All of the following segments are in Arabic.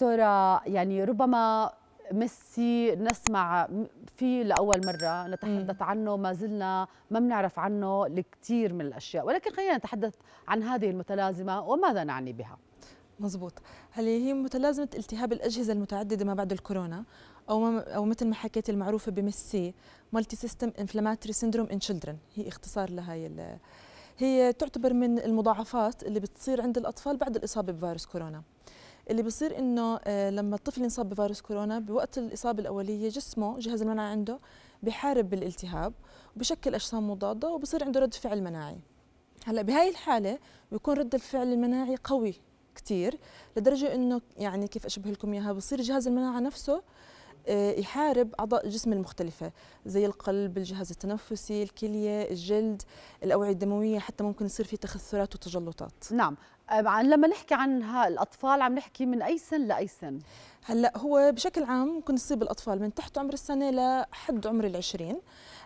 دكتورة يعني ربما ميسي نسمع فيه لأول مرة نتحدث عنه ما زلنا ما بنعرف عنه لكثير من الأشياء ولكن خلينا نتحدث عن هذه المتلازمة وماذا نعني بها مزبوط هل هي متلازمة التهاب الأجهزة المتعددة ما بعد الكورونا أو أو مثل ما حكيت المعروفة بميسي مالتي سيستم انفلاماتري سيندروم ان children هي اختصار لهي هي تعتبر من المضاعفات اللي بتصير عند الأطفال بعد الإصابة بفيروس كورونا اللي بيصير انه آه، لما الطفل ينصاب بفيروس كورونا بوقت الاصابه الاوليه جسمه جهاز المناعه عنده بحارب بالالتهاب وبشكل اجسام مضاده وبصير عنده رد فعل مناعي هلا بهاي الحاله بيكون رد الفعل المناعي قوي كثير لدرجه انه يعني كيف اشبه لكم اياها بصير جهاز المناعه نفسه آه، يحارب اعضاء الجسم المختلفه زي القلب الجهاز التنفسي الكليه الجلد الاوعيه الدمويه حتى ممكن يصير في تخثرات وتجلطات نعم آه، لما نحكي عن الاطفال عم نحكي من اي سن لاي سن هلا هو بشكل عام ممكن يصيب الاطفال من تحت عمر السنه لحد عمر العشرين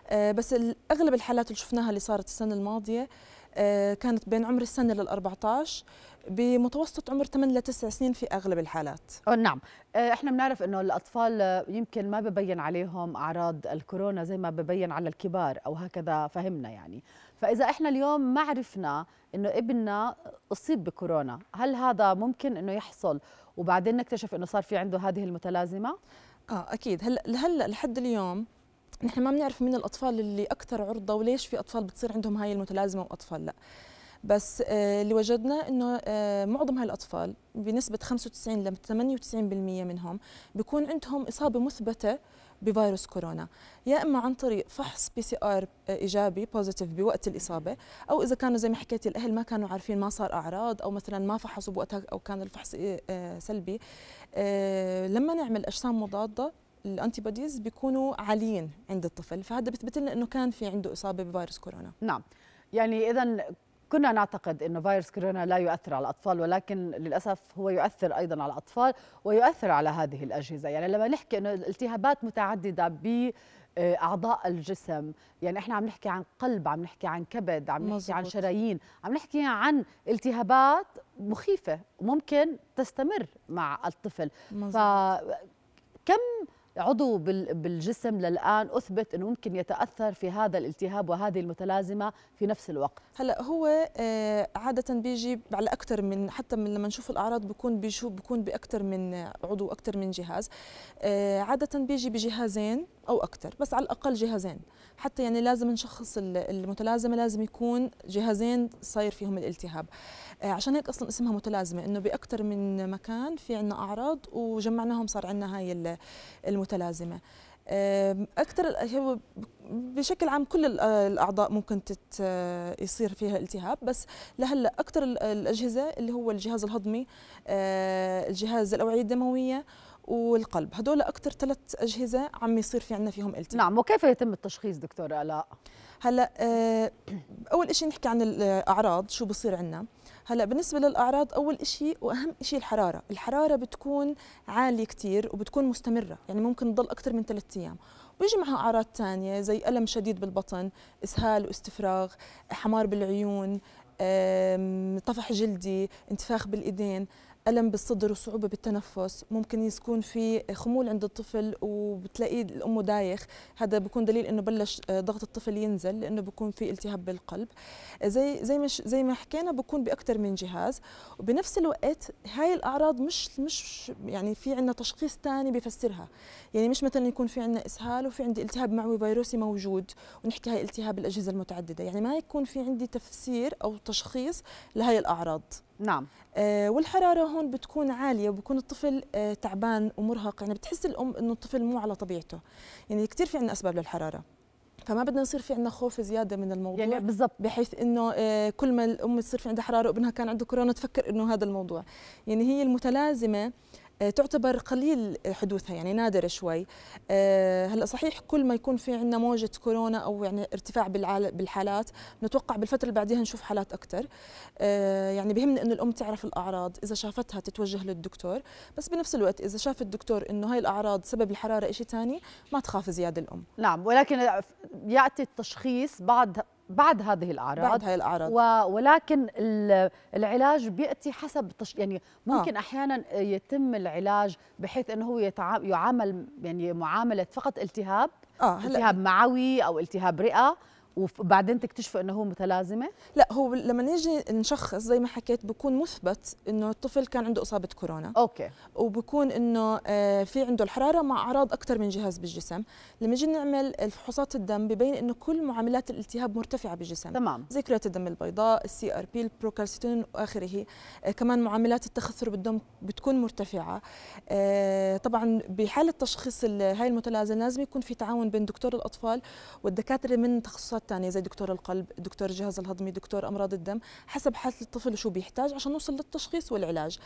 آه، بس اغلب الحالات اللي شفناها اللي صارت السنه الماضيه آه، كانت بين عمر السنة لل 14 بمتوسط عمر 8 ل 9 سنين في اغلب الحالات نعم آه، احنا بنعرف انه الاطفال آه، يمكن ما ببين عليهم اعراض الكورونا زي ما ببين على الكبار او هكذا فهمنا يعني فاذا احنا اليوم ما عرفنا انه ابننا اصيب بكورونا هل هذا ممكن انه يحصل وبعدين نكتشف انه صار في عنده هذه المتلازمه اه اكيد هلا هلا لحد اليوم نحن ما بنعرف مين الاطفال اللي اكثر عرضه وليش في اطفال بتصير عندهم هاي المتلازمه واطفال لا بس آه، اللي وجدنا انه آه، معظم هالاطفال بنسبه 95 ل 98% منهم بيكون عندهم اصابه مثبته بفيروس كورونا يا اما عن طريق فحص بي سي ار ايجابي بوزيتيف بوقت الاصابه او اذا كانوا زي ما حكيت الاهل ما كانوا عارفين ما صار اعراض او مثلا ما فحصوا بوقتها او كان الفحص آه، سلبي لما نعمل اجسام مضاده الانتي بوديز بيكونوا عاليين عند الطفل فهذا بيثبت لنا انه كان في عنده اصابه بفيروس كورونا نعم يعني اذا كنا نعتقد انه فيروس كورونا لا يؤثر على الاطفال ولكن للاسف هو يؤثر ايضا على الاطفال ويؤثر على هذه الاجهزه يعني لما نحكي انه الالتهابات متعدده ب اعضاء الجسم يعني احنا عم نحكي عن قلب عم نحكي عن كبد عم نحكي مزبوط. عن شرايين عم نحكي عن التهابات مخيفه ممكن تستمر مع الطفل مزبوط. فكم عضو بالجسم للآن أثبت أنه ممكن يتأثر في هذا الالتهاب وهذه المتلازمة في نفس الوقت هلأ هو آه، عادة بيجي على أكثر من حتى من لما نشوف الأعراض بيكون بيشوف بكون بأكثر من عضو أكثر من جهاز آه، عادة بيجي بجهازين او اكثر بس على الاقل جهازين حتى يعني لازم نشخص المتلازمه لازم يكون جهازين صاير فيهم الالتهاب آه، عشان هيك اصلا اسمها متلازمه انه باكثر من مكان في عندنا اعراض وجمعناهم صار عندنا هاي المتلازمه اكثر بشكل عام كل آه، الاعضاء ممكن تت آه، يصير فيها التهاب بس لهلا اكثر الاجهزه اللي هو الجهاز الهضمي الجهاز الاوعيه الدمويه والقلب هدول أكثر ثلاث أجهزة عم يصير في عندنا فيهم التهاب نعم وكيف يتم التشخيص دكتورة آلاء؟ هلا آه، أول شيء نحكي عن الأعراض شو بصير عندنا هلا بالنسبه للاعراض اول شيء واهم شيء الحراره الحراره بتكون عاليه كثير وبتكون مستمره يعني ممكن تضل اكثر من ثلاثة ايام بيجي معها اعراض ثانيه زي الم شديد بالبطن اسهال واستفراغ حمار بالعيون طفح جلدي انتفاخ بالايدين ألم بالصدر وصعوبة بالتنفس ممكن يكون في خمول عند الطفل وبتلاقيه الأم دايخ هذا بكون دليل أنه بلش آه، ضغط الطفل ينزل لأنه بكون في التهاب بالقلب آه، زي زي ما زي ما حكينا بكون بأكثر من جهاز وبنفس الوقت هاي الأعراض مش مش يعني في عندنا تشخيص ثاني بفسرها يعني مش مثلا يكون في عندنا إسهال وفي عندي التهاب معوي فيروسي موجود ونحكي هاي التهاب الأجهزة المتعددة يعني ما يكون في عندي تفسير أو تشخيص لهي الأعراض نعم آه، والحراره هون بتكون عاليه وبكون الطفل آه، تعبان ومرهق يعني بتحس الام انه الطفل مو على طبيعته يعني كثير في عندنا اسباب للحراره فما بدنا يصير في عندنا خوف زياده من الموضوع يعني بالضبط بحيث انه آه، كل ما الام تصير في عندها حراره وابنها كان عنده كورونا تفكر انه هذا الموضوع يعني هي المتلازمه آه، تعتبر قليل حدوثها يعني نادره شوي آه، هلا صحيح كل ما يكون في عندنا موجه كورونا او يعني ارتفاع بالحالات نتوقع بالفتره اللي بعديها نشوف حالات اكثر آه، يعني بهمنا انه الام تعرف الاعراض اذا شافتها تتوجه للدكتور بس بنفس الوقت اذا شاف الدكتور انه هاي الاعراض سبب الحراره شيء ثاني ما تخاف زياده الام نعم ولكن ياتي التشخيص بعد بعد هذه الاعراض بعد هاي الاعراض و... ولكن العلاج بياتي حسب تش... يعني ممكن آه. احيانا يتم العلاج بحيث انه هو يتع... يعامل يعني معامله فقط التهاب آه هلأ. التهاب معوي او التهاب رئه وبعدين تكتشفوا انه هو متلازمه؟ لا هو لما نيجي نشخص زي ما حكيت بكون مثبت انه الطفل كان عنده اصابه كورونا اوكي وبكون انه آه، في عنده الحراره مع اعراض اكثر من جهاز بالجسم، لما نيجي نعمل فحوصات الدم ببين انه كل معاملات الالتهاب مرتفعه بالجسم تمام زي كريات الدم البيضاء، السي ار بي، البروكالسيتون واخره، آه، كمان معاملات التخثر بالدم بتكون مرتفعه. آه، طبعا بحاله تشخيص هاي المتلازمه لازم يكون في تعاون بين دكتور الاطفال والدكاتره من تخصصات الثانيه زي دكتور القلب دكتور الجهاز الهضمي دكتور امراض الدم حسب حاله الطفل وشو بيحتاج عشان نوصل للتشخيص والعلاج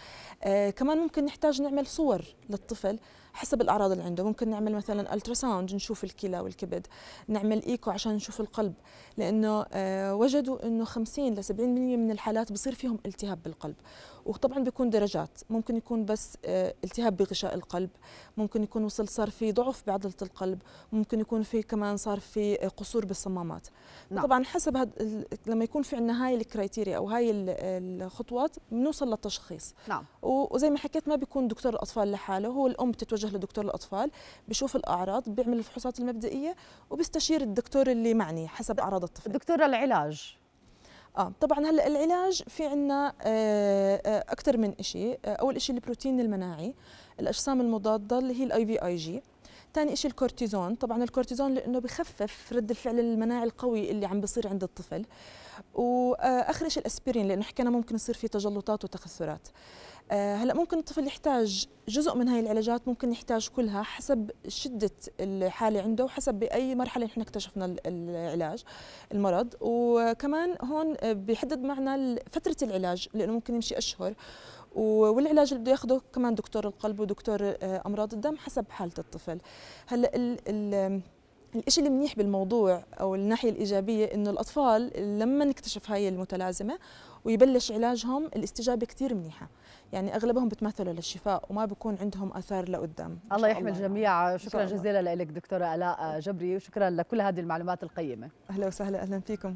آه كمان ممكن نحتاج نعمل صور للطفل حسب الاعراض اللي عنده ممكن نعمل مثلا التراساوند نشوف الكلى والكبد نعمل ايكو عشان نشوف القلب لانه آه، وجدوا انه 50 ل 70% من الحالات بصير فيهم التهاب بالقلب وطبعا بيكون درجات ممكن يكون بس آه، التهاب بغشاء القلب ممكن يكون وصل صار في ضعف بعضله القلب ممكن يكون في كمان صار في آه، قصور بالصمامات نعم. طبعا حسب هاد لما يكون في عندنا هاي الكرايتيريا او هاي الخطوات بنوصل للتشخيص نعم. وزي ما حكيت ما بيكون دكتور الاطفال لحاله هو الام بتتوجه بتوجه لدكتور الاطفال بشوف الاعراض بيعمل الفحوصات المبدئيه وبيستشير الدكتور اللي معني حسب اعراض الطفل دكتور العلاج اه طبعا هلا العلاج في عندنا اكثر آه، آه، من شيء آه، اول شيء البروتين المناعي الاجسام المضاده اللي هي الاي بي اي جي ثاني شيء الكورتيزون طبعا الكورتيزون لانه بخفف رد الفعل المناعي القوي اللي عم بيصير عند الطفل آه شيء الاسبرين لانه حكينا ممكن يصير في تجلطات وتخثرات آه، هلا ممكن الطفل يحتاج جزء من هاي العلاجات ممكن يحتاج كلها حسب شده الحاله عنده وحسب باي مرحله نحن اكتشفنا العلاج المرض وكمان هون بيحدد معنا فتره العلاج لانه ممكن يمشي اشهر والعلاج اللي بده ياخده كمان دكتور القلب ودكتور آه، امراض الدم حسب حاله الطفل هلا ال ال الشيء المنيح بالموضوع او الناحيه الايجابيه انه الاطفال لما نكتشف هاي المتلازمه ويبلش علاجهم الاستجابه كثير منيحه يعني اغلبهم بتمثلوا للشفاء وما بكون عندهم اثار لقدام الله يحمي الجميع شكرا جزيلا لك دكتوره الاء جبري وشكرا لكل هذه المعلومات القيمه اهلا وسهلا اهلا فيكم